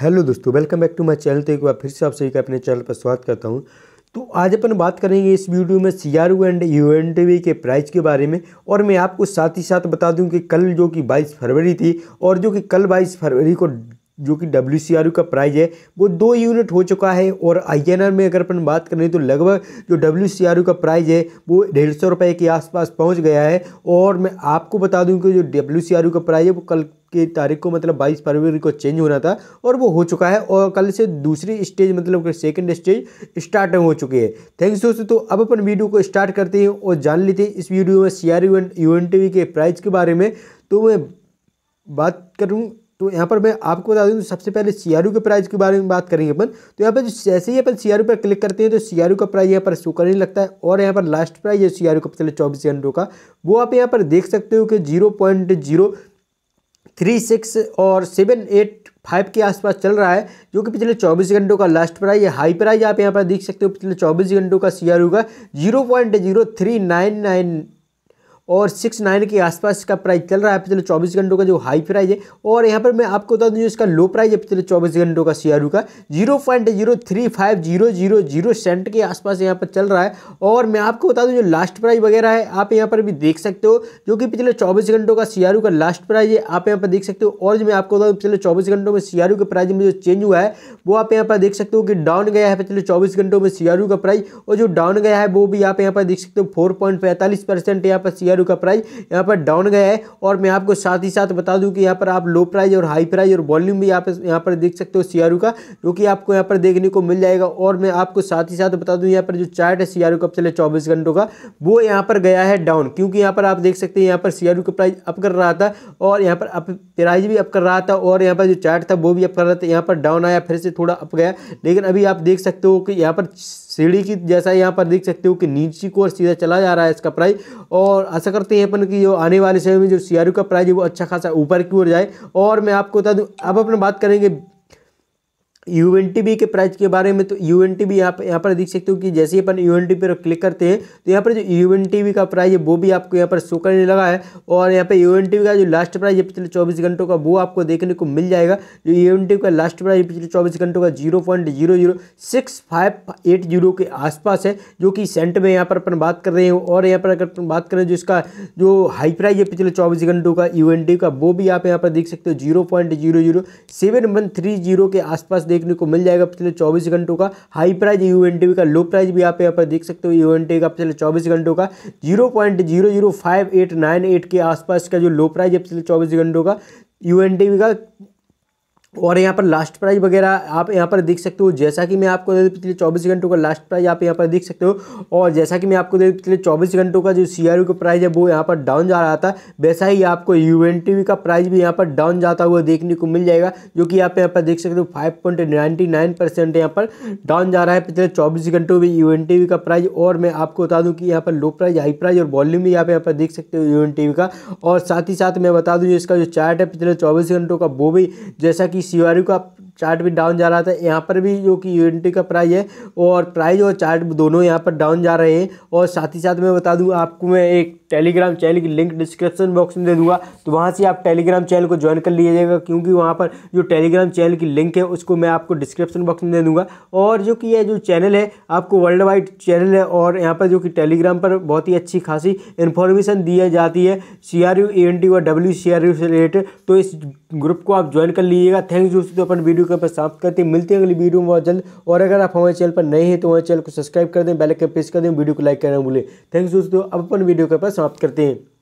hello दोस्तों welcome back to my channel तो एक बार फिर से आप सभी का अपने चैनल पर स्वागत करता हूं तो आज अपन बात करेंगे इस वीडियो में C R and U N के प्राइस के बारे में और मैं आपको साथ ही साथ बता दूं कि कल जो कि 22 फरवरी थी और जो कि कल 22 फरवरी को जो कि डब्ल्यू का प्राइज है वो दो यूनिट हो चुका है और आई में अगर अपन बात करें तो लगभग जो डब्ल्यू का प्राइज है वो डेढ़ सौ रुपये के आसपास पहुंच गया है और मैं आपको बता दूं कि जो डब्ल्यू का प्राइज है वो कल की तारीख को मतलब 22 फरवरी को चेंज होना था और वो हो चुका है और कल से दूसरी स्टेज मतलब कि स्टेज स्टार्ट हो चुकी है थैंक्स दोस्तों तो अब अपन वीडियो को स्टार्ट करते हैं और जान लेते हैं इस वीडियो में सी आर के प्राइज़ के बारे में तो मैं बात करूँ तो यहाँ पर मैं आपको बता दूँ सबसे पहले सी के प्राइस के बारे में बात करेंगे अपन तो यहाँ पर जैसे ही अपन सी पर क्लिक करते हैं तो सी का प्राइस यहाँ पर शो करने लगता है और यहाँ पर लास्ट प्राइस है सी का पिछले चौबीस घंटों का वो आप यहाँ पर देख सकते हो कि zero point zero three six और सेवन एट फाइव के आसपास चल रहा है जो कि पिछले चौबीस घंटों का लास्ट प्राइस है हाई प्राइस आप यहाँ पर देख सकते हो पिछले चौबीस घंटों का सी का zero point zero three nine nine और सिक्स नाइन के आसपास का प्राइस चल रहा है पिछले चौबीस घंटों का जो हाई प्राइस है और यहाँ पर मैं आपको बता दूँ इसका लो प्राइस है पिछले चौबीस घंटों का सी का zero point zero three five zero zero zero cent के आसपास यहाँ पर चल रहा है और मैं आपको बता दूँ जो लास्ट प्राइस वगैरह है आप यहाँ पर भी देख सकते हो जो कि पिछले चौबीस घंटों का सी का लास्ट प्राइज़ है आप यहाँ पर देख सकते हो और जो मैं आपको बता दूँ पिछले चौबीस घंटों में सी के प्राइज़ में जो चेंज हुआ है वो आप यहाँ पर देख सकते हो कि डाउन गया है पिछले चौबीस घंटों में सी का प्राइस और जो डाउन गया है वो भी आप यहाँ पर देख सकते हो फोर पॉइंट पैंतालीस परसेंट यहाँ पर सी आयरू का प्राइस यहाँ पर डाउन गया है और मैं आपको साथ ही साथ बता दूँ कि यहाँ पर आप लो प्राइस और हाई प्राइस और वॉल्यूम भी आप यहाँ पर देख सकते हो सी का जो कि आपको यहाँ पर देखने को मिल जाएगा और मैं आपको साथ ही साथ बता दूँ यहाँ पर जो चार्ट है सी आर का पिछले चौबीस घंटों का वो यहाँ पर गया है डाउन क्योंकि यहाँ पर आप देख सकते हैं यहाँ पर सी का प्राइस अप कर रहा था और यहाँ पर अप प्राइस भी अप कर रहा था और यहाँ पर जो चार्ट था वो भी अप कर रहा था यहाँ पर डाउन आया फिर से थोड़ा अप गया लेकिन अभी आप देख सकते हो कि यहाँ पर सीढ़ी की जैसा यहाँ पर देख सकते हो कि नीचे को और सीधा चला जा रहा है इसका प्राइस और आशा करते हैं अपन की जो आने वाले समय में जो सीआरयू का प्राइस है वो अच्छा खासा ऊपर की ओर जाए और मैं आपको बता दूँ अब अपन बात करेंगे यू एन टी बी के प्राइस के बारे में तो यू एन टी बी आप यहाँ पर देख सकते हो कि जैसे ही अपन यू एन टी पर क्लिक करते हैं तो यहाँ पर जो यू एन टी बी का प्राइस है वो भी आपको यहाँ पर शो करने लगा है और यहाँ पे यू एन टी बी का जो लास्ट प्राइस है पिछले चौबीस घंटों का वो आपको देखने को मिल जाएगा जो यू एन टी का लास्ट प्राइस पिछले चौबीस घंटों का zero point zero zero six five eight zero के आसपास है जो कि सेंट में यहाँ पर अपन बात कर रहे हैं और यहाँ पर अगर बात करें जो इसका जो हाई प्राइस है पिछले चौबीस घंटों का यू एन टी का वो भी आप यहाँ पर देख सकते हो zero point zero zero seven one three zero के आसपास देख देखने को मिल जाएगा पिछले चौबीस घंटों का हाई प्राइस यू एन का लो प्राइस भी आप यहाँ पर देख सकते हो यू एन का पिछले चौबीस घंटों का zero point zero zero five eight nine eight के आसपास का जो लो प्राइस है पिछले चौबीस घंटों का यू एन का और यहाँ पर लास्ट प्राइज वगैरह आप यहाँ पर देख सकते हो जैसा कि मैं आपको पिछले 24 घंटों का लास्ट प्राइज आप यहाँ पर देख सकते हो और जैसा कि मैं आपको दे पिछले 24 घंटों का जो सी आर का प्राइस है वो यहाँ पर डाउन जा रहा था वैसा ही आपको यू का प्राइस भी यहाँ पर डाउन जाता हुआ देखने को मिल जाएगा जो कि आप यहाँ पर देख सकते हो फाइव पॉइंट यहाँ पर डाउन जा रहा है पिछले चौबीस घंटों में यू का प्राइज और मैं आपको बता दूँ कि यहाँ पर लो प्राइज हाई प्राइज और वॉल्यूम भी आप यहाँ पर देख सकते हो यू का और साथ ही साथ मैं बता दूँ इसका जो चार्ट है पिछले चौबीस घंटों का वो भी जैसा कि कि सीआरयू का चार्ट भी डाउन जा रहा था यहाँ पर भी जो कि यूनिटी का प्राइस है और प्राइस और चार्ट दोनों यहाँ पर डाउन जा रहे हैं और साथ ही साथ मैं बता दूँ आपको मैं एक टेलीग्राम चैनल की लिंक डिस्क्रिप्शन बॉक्स में दे दूंगा तो वहाँ से आप टेलीग्राम चैनल को ज्वाइन कर लीजिएगा क्योंकि वहाँ पर जो टेलीग्राम चैनल की लिंक है उसको मैं आपको डिस्क्रिप्शन बॉक्स में दे दूँगा और जो कि यह जो चैनल है आपको वर्ल्ड वाइड चैनल है और यहाँ पर जो कि टेलीग्राम पर बहुत ही अच्छी खासी इन्फॉर्मेशन दी जाती है C R U N T और डब्ल्यू सी आर यू से रिलेटेड तो इस ग्रुप को आप ज्वाइन कर लीजिएगा थैंक्स दोस्तों तो अपन वीडियो के ऊपर समाप्त करते हैं मिलते हैं अगली वीडियो में बहुत जल्द और अगर आप हमारे चैनल पर नए हैं तो हमारे चैनल को सब्सक्राइब कर दें बेल आइकन प्रेस कर दें वीडियो को लाइक करना भूलें थैंक्स दोस्तों अब अपन वीडियो के पास समाप्त करते हैं